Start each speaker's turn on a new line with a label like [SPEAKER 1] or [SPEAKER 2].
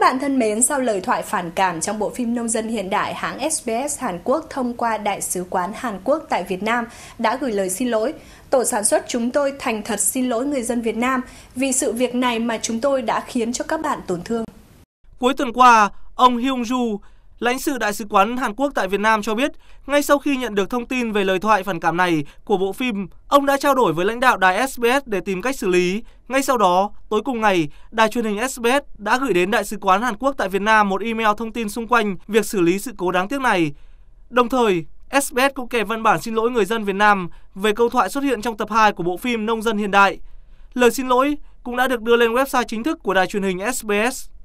[SPEAKER 1] Các bạn thân mến, sau lời thoại phản cảm trong bộ phim Nông dân hiện đại, hãng SBS Hàn Quốc thông qua Đại sứ quán Hàn Quốc tại Việt Nam đã gửi lời xin lỗi. Tổ sản xuất chúng tôi thành thật xin lỗi người dân Việt Nam vì sự việc này mà chúng tôi đã khiến cho các bạn tổn thương.
[SPEAKER 2] Cuối tuần qua, ông Hyung Ju Lãnh sự Đại sứ quán Hàn Quốc tại Việt Nam cho biết, ngay sau khi nhận được thông tin về lời thoại phản cảm này của bộ phim, ông đã trao đổi với lãnh đạo đài SBS để tìm cách xử lý. Ngay sau đó, tối cùng ngày, đài truyền hình SBS đã gửi đến Đại sứ quán Hàn Quốc tại Việt Nam một email thông tin xung quanh việc xử lý sự cố đáng tiếc này. Đồng thời, SBS cũng kèm văn bản xin lỗi người dân Việt Nam về câu thoại xuất hiện trong tập 2 của bộ phim Nông dân hiện đại. Lời xin lỗi cũng đã được đưa lên website chính thức của đài truyền hình SBS.